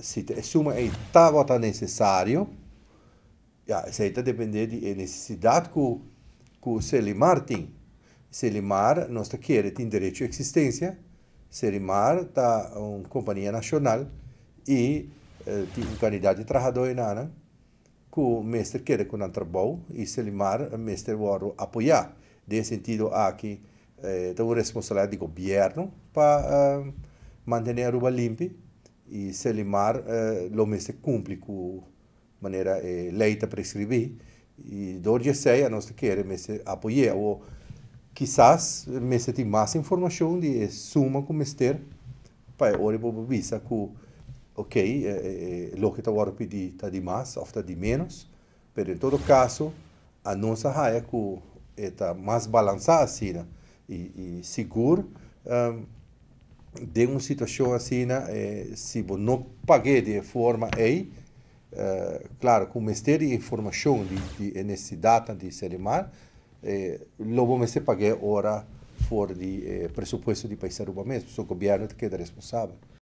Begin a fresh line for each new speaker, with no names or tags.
se suma em tábata necessário, já ah, isso aí está dependendo da é necessidade que, que Selimar tem. Selimar, nós quer, tem direito à existência. Selimar está uma companhia nacional e eh, tem um candidato de trabalhador na né? que o mestre quer que não trabalhe e Selimar, o mestre vai apoiar. Desse sentido, aqui eh, tem uma responsabilidade do governo para ah, manter a rua limpa e Selimar eh, lo mese cumpre com maneira eh, leita para escrever e dorje sei a nós quer mese apoiar ou quizás mese tem mais informação de suma com mester para ore bobo visa que ok eh, eh, lo que tá agora pedi tá de mais ou tá de menos mas em todo caso a nossa raia com está é mais balançada assim e, e seguro um, ehm, de uma situação assim, eh, se eu não paguei de forma aí, eh, claro, com mestre de informação de, de data, de eh, se animar, eh, logo você pagar ora fora de eh, pressuposto de país Aruba mesmo, o governo que é responsável.